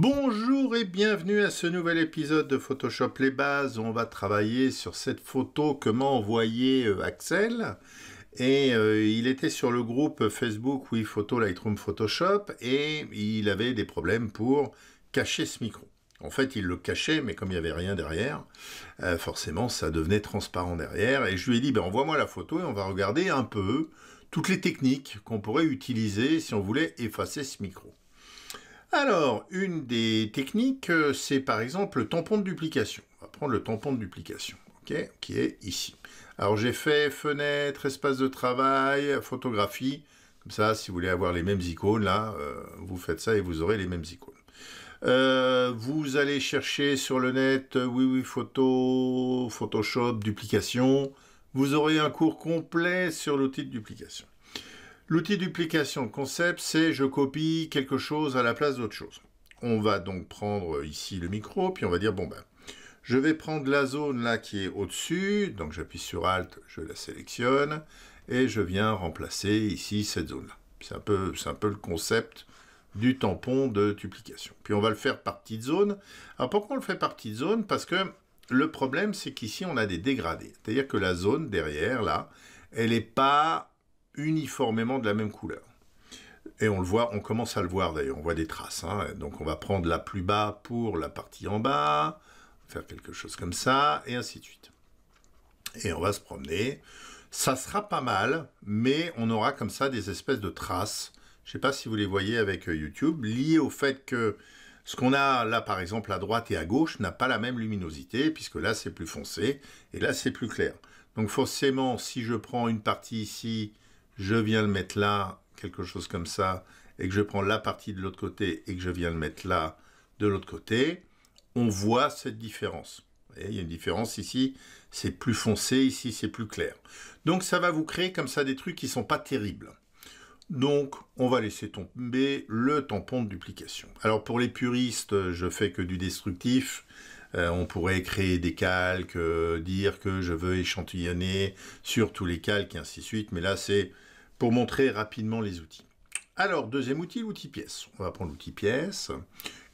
Bonjour et bienvenue à ce nouvel épisode de Photoshop les bases. On va travailler sur cette photo que m'a envoyé euh, Axel. Et euh, il était sur le groupe Facebook Wii Photo Lightroom Photoshop et il avait des problèmes pour cacher ce micro. En fait, il le cachait, mais comme il n'y avait rien derrière, euh, forcément, ça devenait transparent derrière. Et je lui ai dit, ben, envoie-moi la photo et on va regarder un peu toutes les techniques qu'on pourrait utiliser si on voulait effacer ce micro. Alors, une des techniques, euh, c'est par exemple le tampon de duplication. On va prendre le tampon de duplication, qui est ici. Alors, j'ai fait fenêtre, espace de travail, photographie. Comme ça, si vous voulez avoir les mêmes icônes, là, euh, vous faites ça et vous aurez les mêmes icônes. Euh, vous allez chercher sur le net, oui, oui, photo, Photoshop, duplication. Vous aurez un cours complet sur l'outil de duplication. L'outil duplication concept, c'est je copie quelque chose à la place d'autre chose. On va donc prendre ici le micro, puis on va dire, bon ben, je vais prendre la zone là qui est au-dessus, donc j'appuie sur Alt, je la sélectionne, et je viens remplacer ici cette zone-là. C'est un, peu, un peu le concept du tampon de duplication. Puis on va le faire par de zone. Alors pourquoi on le fait par de zone Parce que le problème, c'est qu'ici, on a des dégradés. C'est-à-dire que la zone derrière, là, elle n'est pas uniformément de la même couleur. Et on le voit, on commence à le voir d'ailleurs, on voit des traces. Hein. Donc on va prendre la plus bas pour la partie en bas, faire quelque chose comme ça, et ainsi de suite. Et on va se promener. Ça sera pas mal, mais on aura comme ça des espèces de traces. Je ne sais pas si vous les voyez avec euh, YouTube, liées au fait que ce qu'on a là, par exemple, à droite et à gauche, n'a pas la même luminosité, puisque là, c'est plus foncé, et là, c'est plus clair. Donc forcément, si je prends une partie ici, je viens le mettre là, quelque chose comme ça, et que je prends la partie de l'autre côté et que je viens le mettre là, de l'autre côté, on voit cette différence. Vous il y a une différence ici, c'est plus foncé, ici c'est plus clair. Donc ça va vous créer comme ça des trucs qui ne sont pas terribles. Donc on va laisser tomber le tampon de duplication. Alors pour les puristes, je fais que du destructif. Euh, on pourrait créer des calques, euh, dire que je veux échantillonner sur tous les calques et ainsi de suite, mais là c'est pour montrer rapidement les outils. Alors, deuxième outil, l'outil pièce. On va prendre l'outil pièce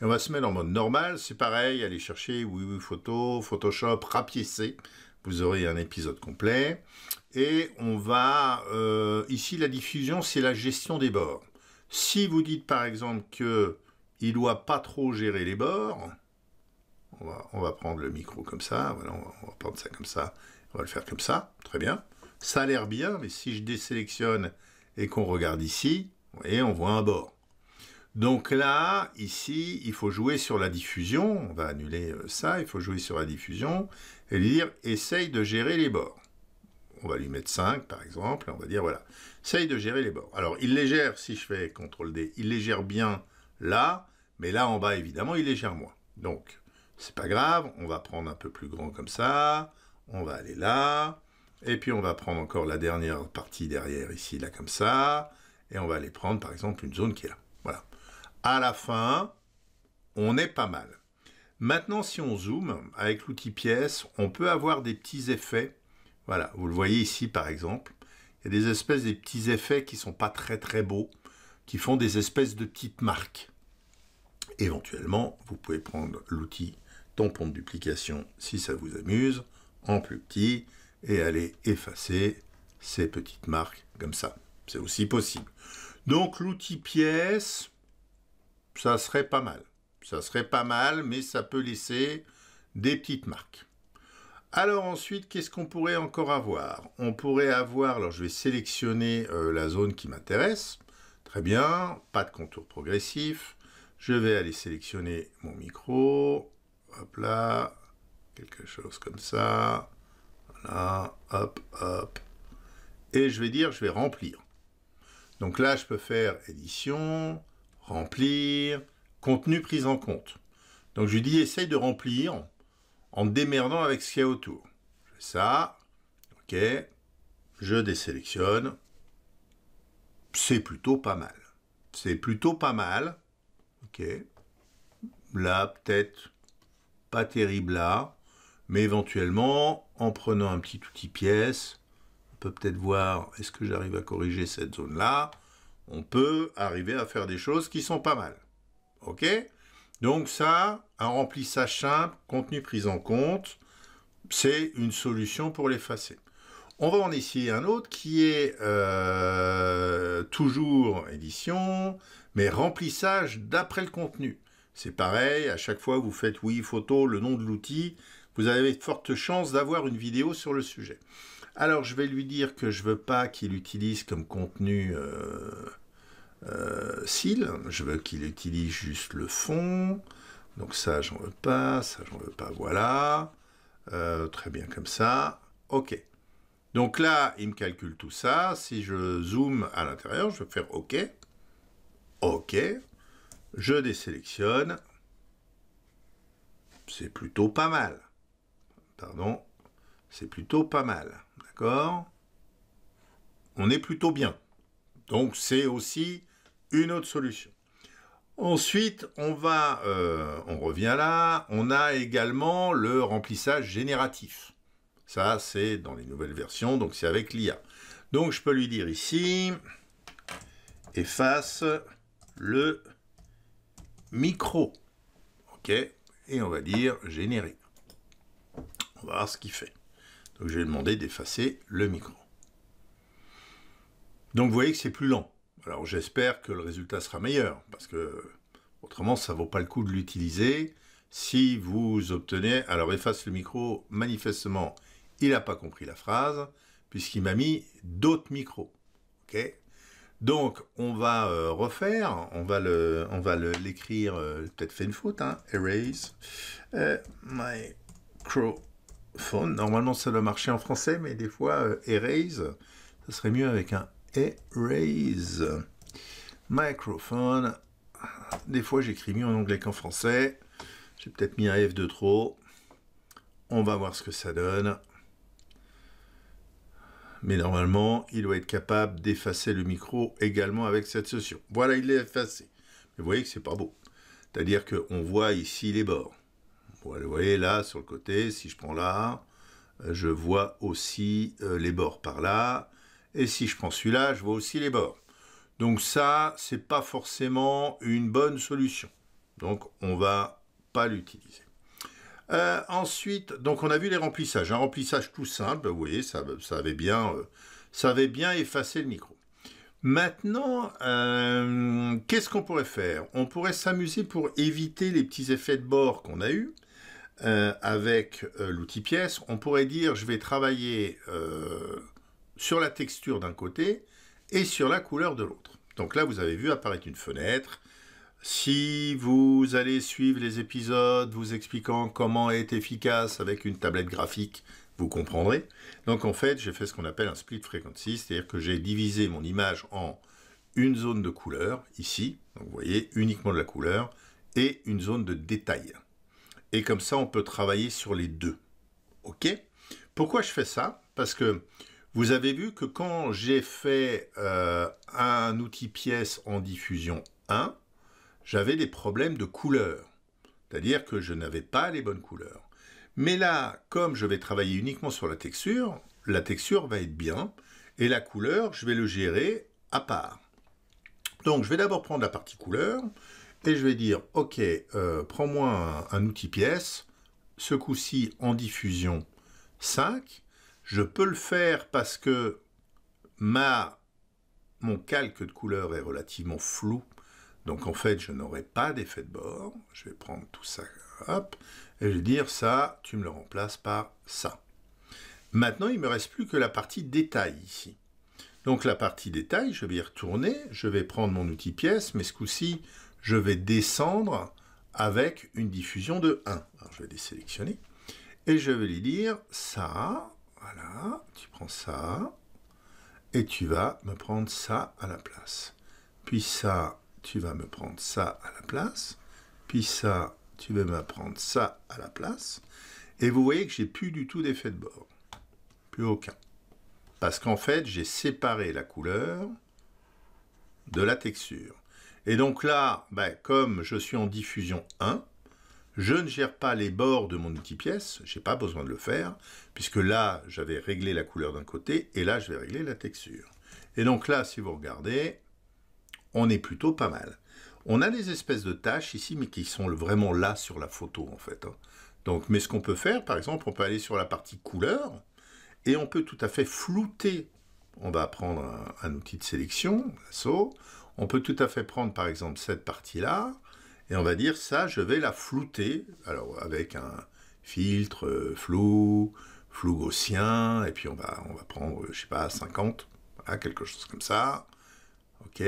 et on va se mettre en mode normal. C'est pareil, allez chercher oui, photo, Photoshop, rapiécer. Vous aurez un épisode complet. Et on va, euh, ici, la diffusion, c'est la gestion des bords. Si vous dites, par exemple, que il doit pas trop gérer les bords, on va, prendre le micro comme ça, on va prendre ça comme ça, on va le faire comme ça, très bien. Ça a l'air bien, mais si je désélectionne et qu'on regarde ici, vous voyez, on voit un bord. Donc là, ici, il faut jouer sur la diffusion. On va annuler euh, ça. Il faut jouer sur la diffusion et lui dire « Essaye de gérer les bords ». On va lui mettre 5, par exemple. On va dire « Voilà, essaye de gérer les bords ». Alors, il les gère, si je fais « CTRL-D », il les gère bien là, mais là, en bas, évidemment, il les gère moins. Donc, c'est pas grave. On va prendre un peu plus grand comme ça. On va aller là. Et puis on va prendre encore la dernière partie derrière ici, là comme ça. Et on va aller prendre par exemple une zone qui est là. Voilà. À la fin, on est pas mal. Maintenant, si on zoome avec l'outil pièce, on peut avoir des petits effets. Voilà, vous le voyez ici par exemple. Il y a des espèces, des petits effets qui sont pas très très beaux, qui font des espèces de petites marques. Éventuellement, vous pouvez prendre l'outil tampon de duplication si ça vous amuse, en plus petit et aller effacer ces petites marques comme ça. C'est aussi possible. Donc l'outil pièce, ça serait pas mal. Ça serait pas mal, mais ça peut laisser des petites marques. Alors ensuite, qu'est-ce qu'on pourrait encore avoir On pourrait avoir, alors je vais sélectionner euh, la zone qui m'intéresse. Très bien, pas de contour progressif. Je vais aller sélectionner mon micro. Hop là, quelque chose comme ça hop, hop. Et je vais dire, je vais remplir. Donc là, je peux faire édition, remplir, contenu pris en compte. Donc je dis, essaye de remplir en démerdant avec ce qu'il y a autour. Je fais ça, ok, je désélectionne. C'est plutôt pas mal. C'est plutôt pas mal. Ok. Là, peut-être pas terrible là. Mais éventuellement, en prenant un petit outil pièce, on peut peut-être voir est-ce que j'arrive à corriger cette zone-là. On peut arriver à faire des choses qui sont pas mal. OK Donc ça, un remplissage simple, contenu pris en compte, c'est une solution pour l'effacer. On va en essayer un autre qui est euh, toujours édition, mais remplissage d'après le contenu. C'est pareil, à chaque fois vous faites oui photo, le nom de l'outil, vous avez de fortes chances d'avoir une vidéo sur le sujet. Alors je vais lui dire que je ne veux pas qu'il utilise comme contenu euh, euh, SIL, je veux qu'il utilise juste le fond. Donc ça j'en veux pas, ça j'en veux pas, voilà. Euh, très bien comme ça. OK. Donc là, il me calcule tout ça. Si je zoome à l'intérieur, je vais faire OK. OK. Je désélectionne. C'est plutôt pas mal c'est plutôt pas mal. D'accord On est plutôt bien. Donc c'est aussi une autre solution. Ensuite, on va, euh, on revient là, on a également le remplissage génératif. Ça, c'est dans les nouvelles versions, donc c'est avec l'IA. Donc je peux lui dire ici, efface le micro. OK Et on va dire générer voir ce qu'il fait. Donc je vais demander d'effacer le micro. Donc vous voyez que c'est plus lent. Alors j'espère que le résultat sera meilleur, parce que autrement ça vaut pas le coup de l'utiliser. Si vous obtenez, alors efface le micro, manifestement il n'a pas compris la phrase, puisqu'il m'a mis d'autres micros. Ok. Donc on va euh, refaire, on va le, on va l'écrire, euh, peut-être fait une faute, hein, erase, euh, my micro Normalement, ça doit marcher en français, mais des fois, euh, erase, ça serait mieux avec un erase. Microphone. Des fois, j'écris mieux en anglais qu'en français. J'ai peut-être mis un F de trop. On va voir ce que ça donne. Mais normalement, il doit être capable d'effacer le micro également avec cette session. Voilà, il est effacé. Mais vous voyez que c'est pas beau. C'est-à-dire qu'on voit ici les bords vous voyez là, sur le côté, si je prends là, euh, je vois aussi euh, les bords par là. Et si je prends celui-là, je vois aussi les bords. Donc ça, c'est pas forcément une bonne solution. Donc on va pas l'utiliser. Euh, ensuite, donc on a vu les remplissages. Un remplissage tout simple, vous voyez, ça, avait, bien, effacé le micro. Maintenant, qu'est-ce qu'on pourrait faire On pourrait s'amuser pour éviter les petits effets de bord qu'on a eus. Euh, avec euh, l'outil pièce, on pourrait dire je vais travailler euh, sur la texture d'un côté et sur la couleur de l'autre. Donc là, vous avez vu apparaître une fenêtre. Si vous allez suivre les épisodes vous expliquant comment être efficace avec une tablette graphique, vous comprendrez. Donc en fait, j'ai fait ce qu'on appelle un split frequency, c'est-à-dire que j'ai divisé mon image en une zone de couleur, ici, donc vous voyez uniquement de la couleur, et une zone de détail. Et comme ça, on peut travailler sur les deux. OK Pourquoi je fais ça Parce que vous avez vu que quand j'ai fait euh, un outil pièce en diffusion 1, j'avais des problèmes de couleur, C'est-à-dire que je n'avais pas les bonnes couleurs. Mais là, comme je vais travailler uniquement sur la texture, la texture va être bien, et la couleur, je vais le gérer à part. Donc, je vais d'abord prendre la partie couleur, et je vais dire, OK, euh, prends-moi un, outil pièce, ce coup-ci en diffusion 5. Je peux le faire parce que ma, mon calque de couleur est relativement flou. Donc en fait, je n'aurai pas d'effet de bord. Je vais prendre tout ça, hop, et je vais dire ça, tu me le remplaces par ça. Maintenant, il ne me reste plus que la partie détail ici. Donc la partie détail, je vais y retourner, je vais prendre mon outil pièce, mais ce coup-ci, je vais descendre avec une diffusion de 1. je vais les sélectionner et je vais lui dire ça, voilà, tu prends ça et tu vas me prendre ça à la place. Puis ça, tu vas me prendre ça à la place. Puis ça, tu vas me prendre ça à la place. Et vous voyez que j'ai plus du tout d'effet de bord. Plus aucun. Parce qu'en fait, j'ai séparé la couleur de la texture. Et donc là, ben, comme je suis en diffusion 1, je ne gère pas les bords de mon outil pièce, je n'ai pas besoin de le faire, puisque là, j'avais réglé la couleur d'un côté, et là, je vais régler la texture. Et donc là, si vous regardez, on est plutôt pas mal. On a des espèces de tâches ici, mais qui sont vraiment là sur la photo, en fait. Hein. Donc, mais ce qu'on peut faire, par exemple, on peut aller sur la partie couleur, et on peut tout à fait flouter. On va prendre un, un outil de sélection, l'assaut. On peut tout à fait prendre par exemple cette partie-là, et on va dire ça, je vais la flouter, alors avec un filtre euh, flou, flou gaussien, et puis on va, on va prendre, je sais pas, 50, quelque chose comme ça. OK.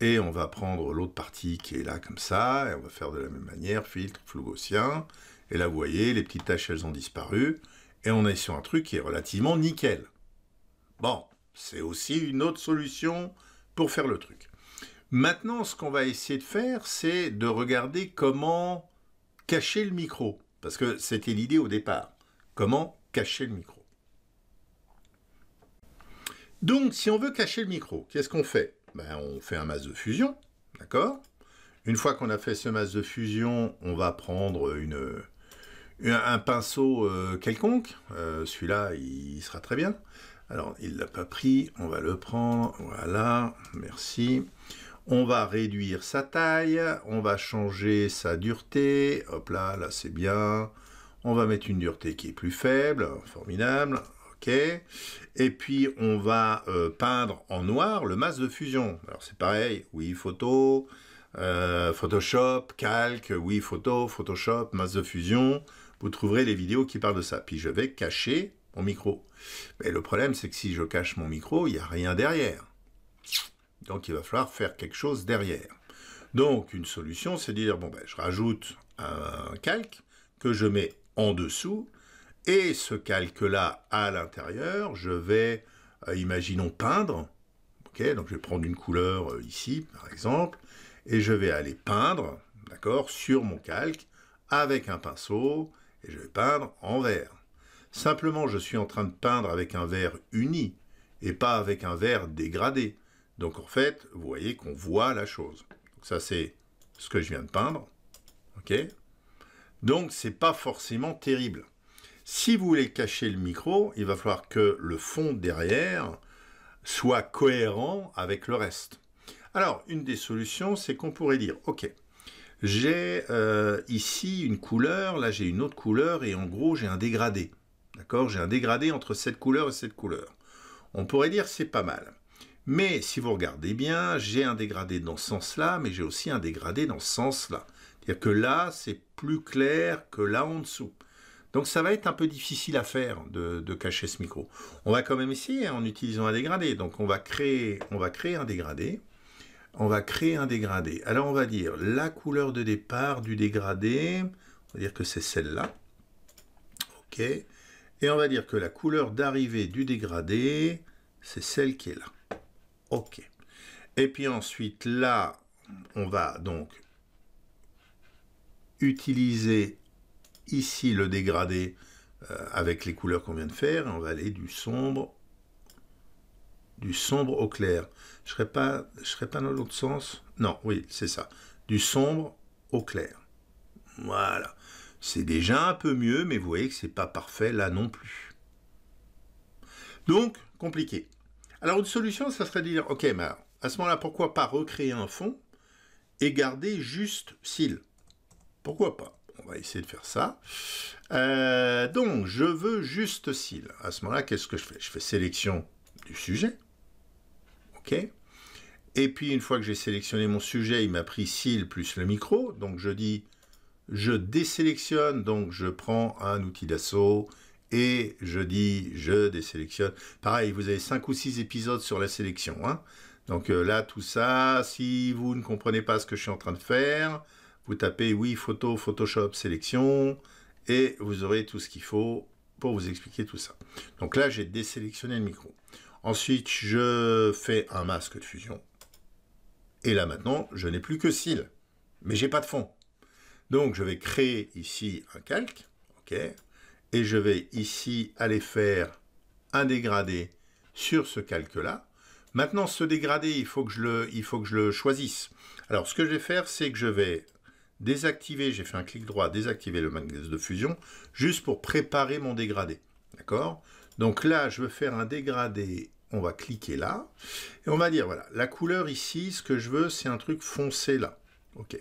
Et on va prendre l'autre partie qui est là comme ça, et on va faire de la même manière, filtre, flou gaussien. Et là, vous voyez, les petites taches, elles ont disparu, et on est sur un truc qui est relativement nickel. Bon, c'est aussi une autre solution pour faire le truc. Maintenant, ce qu'on va essayer de faire, c'est de regarder comment cacher le micro. Parce que c'était l'idée au départ. Comment cacher le micro. Donc, si on veut cacher le micro, qu'est-ce qu'on fait ben, On fait un masque de fusion, d'accord Une fois qu'on a fait ce masque de fusion, on va prendre une, un pinceau euh, quelconque. Euh, celui-là, il sera très bien. Alors, il ne l'a pas pris, on va le prendre, voilà, merci. On va réduire sa taille, on va changer sa dureté, hop là, là c'est bien. On va mettre une dureté qui est plus faible, formidable, ok. Et puis on va euh, peindre en noir le masque de fusion. Alors c'est pareil, oui photo, euh, Photoshop, calque, oui photo, Photoshop, masque de fusion. Vous trouverez les vidéos qui parlent de ça. Puis je vais cacher micro. Mais le problème, c'est que si je cache mon micro, il n'y a rien derrière. Donc il va falloir faire quelque chose derrière. Donc une solution, c'est de dire, bon, ben, je rajoute un calque que je mets en dessous, et ce calque-là à l'intérieur, je vais, euh, imaginons, peindre. ok donc je vais prendre une couleur euh, ici, par exemple, et je vais aller peindre, d'accord, sur mon calque, avec un pinceau, et je vais peindre en vert. Simplement, je suis en train de peindre avec un vert uni et pas avec un vert dégradé. Donc en fait, vous voyez qu'on voit la chose. Donc, ça, c'est ce que je viens de peindre. OK Donc, n'est pas forcément terrible. Si vous voulez cacher le micro, il va falloir que le fond derrière soit cohérent avec le reste. Alors, une des solutions, c'est qu'on pourrait dire, OK, j'ai euh, ici une couleur, là j'ai une autre couleur, et en gros j'ai un dégradé. D'accord J'ai un dégradé entre cette couleur et cette couleur. On pourrait dire c'est pas mal. Mais si vous regardez bien, j'ai un dégradé dans ce sens-là, mais j'ai aussi un dégradé dans ce sens-là. C'est-à-dire que là, c'est plus clair que là en dessous. Donc ça va être un peu difficile à faire de, cacher ce micro. On va quand même essayer hein, en utilisant un dégradé. Donc on va créer, on va créer un dégradé. On va créer un dégradé. Alors on va dire la couleur de départ du dégradé. On va dire que c'est celle-là. OK. Et on va dire que la couleur d'arrivée du dégradé, c'est celle qui est là. OK. Et puis ensuite, là, on va donc utiliser ici le dégradé euh, avec les couleurs qu'on vient de faire. on va aller du sombre du sombre au clair. Je serais pas, je serais pas dans l'autre sens. Non, oui, c'est ça. Du sombre au clair. Voilà. C'est déjà un peu mieux, mais vous voyez que c'est pas parfait là non plus. Donc, compliqué. Alors, une solution, ça serait de dire, OK, mais à ce moment-là, pourquoi pas recréer un fond et garder juste SIL Pourquoi pas On va essayer de faire ça. Euh, donc, je veux juste SIL. À ce moment-là, qu'est-ce que je fais Je fais sélection du sujet. OK Et puis, une fois que j'ai sélectionné mon sujet, il m'a pris SIL plus le micro. Donc, je dis je désélectionne, donc je prends un outil d'assaut et je dis je désélectionne. Pareil, vous avez cinq ou six épisodes sur la sélection. Hein. Donc euh, là, tout ça, si vous ne comprenez pas ce que je suis en train de faire, vous tapez oui, photo, Photoshop, sélection, et vous aurez tout ce qu'il faut pour vous expliquer tout ça. Donc là, j'ai désélectionné le micro. Ensuite, je fais un masque de fusion. Et là maintenant, je n'ai plus que cils, mais j'ai pas de fond. Donc je vais créer ici un calque, ok, et je vais ici aller faire un dégradé sur ce calque-là. Maintenant, ce dégradé, il faut, que je le, il faut que je le choisisse. Alors, ce que je vais faire, c'est que je vais désactiver, j'ai fait un clic droit, désactiver le magnétisme de fusion, juste pour préparer mon dégradé. D'accord Donc là, je veux faire un dégradé, on va cliquer là, et on va dire, voilà, la couleur ici, ce que je veux, c'est un truc foncé là. OK.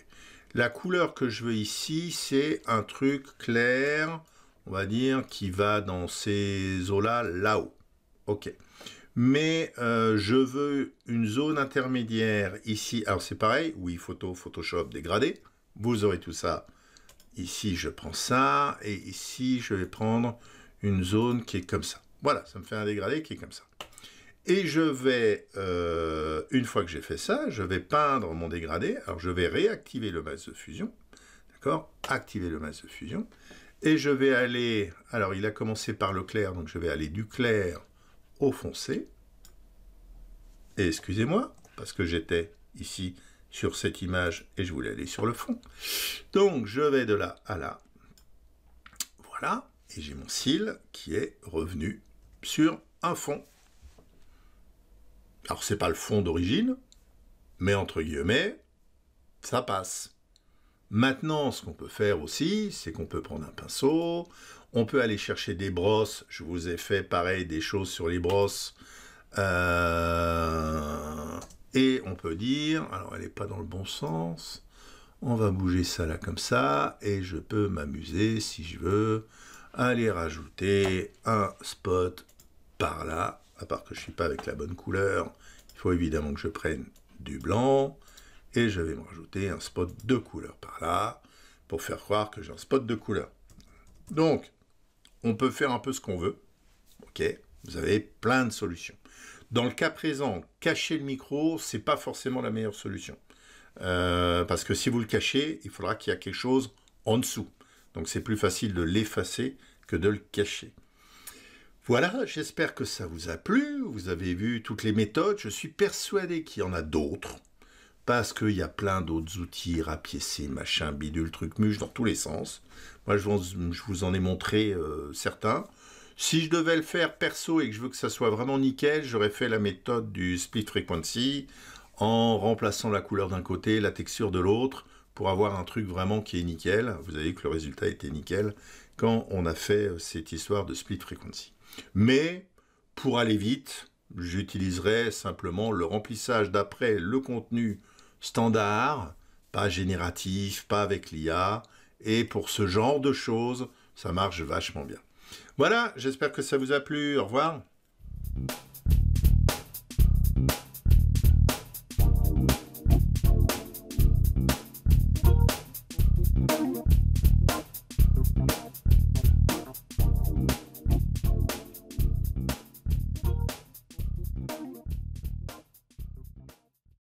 La couleur que je veux ici, c'est un truc clair, on va dire, qui va dans ces eaux-là, là-haut. Ok. Mais euh, je veux une zone intermédiaire ici. Alors c'est pareil, oui, photo, Photoshop, dégradé. Vous aurez tout ça. Ici, je prends ça. Et ici, je vais prendre une zone qui est comme ça. Voilà, ça me fait un dégradé qui est comme ça. Et je vais, euh, une fois que j'ai fait ça, je vais peindre mon dégradé. Alors je vais réactiver le masque de fusion. D'accord Activer le masque de fusion. Et je vais aller, alors il a commencé par le clair, donc je vais aller du clair au foncé. Et excusez-moi, parce que j'étais ici sur cette image et je voulais aller sur le fond. Donc je vais de là à là. Voilà, et j'ai mon cil qui est revenu sur un fond alors c'est pas le fond d'origine, mais entre guillemets, ça passe. Maintenant, ce qu'on peut faire aussi, c'est qu'on peut prendre un pinceau, on peut aller chercher des brosses. Je vous ai fait pareil des choses sur les brosses. Euh, et on peut dire, alors elle n'est pas dans le bon sens, on va bouger ça là comme ça, et je peux m'amuser si je veux, aller rajouter un spot par là, à part que je ne suis pas avec la bonne couleur, il faut évidemment que je prenne du blanc, et je vais me rajouter un spot de couleur par là, pour faire croire que j'ai un spot de couleur. Donc, on peut faire un peu ce qu'on veut, ok Vous avez plein de solutions. Dans le cas présent, cacher le micro, c'est pas forcément la meilleure solution. Euh, parce que si vous le cachez, il faudra qu'il y a quelque chose en dessous. Donc c'est plus facile de l'effacer que de le cacher. Voilà, j'espère que ça vous a plu, vous avez vu toutes les méthodes, je suis persuadé qu'il y en a d'autres, parce qu'il y a plein d'autres outils, rapiécés, machin, bidule, truc, muche, dans tous les sens. Moi, je vous, en ai montré euh, certains. Si je devais le faire perso et que je veux que ça soit vraiment nickel, j'aurais fait la méthode du split frequency en remplaçant la couleur d'un côté, la texture de l'autre, pour avoir un truc vraiment qui est nickel. Vous avez vu que le résultat était nickel quand on a fait euh, cette histoire de split frequency. Mais pour aller vite, j'utiliserai simplement le remplissage d'après le contenu standard, pas génératif, pas avec l'IA. Et pour ce genre de choses, ça marche vachement bien. Voilà, j'espère que ça vous a plu. Au revoir.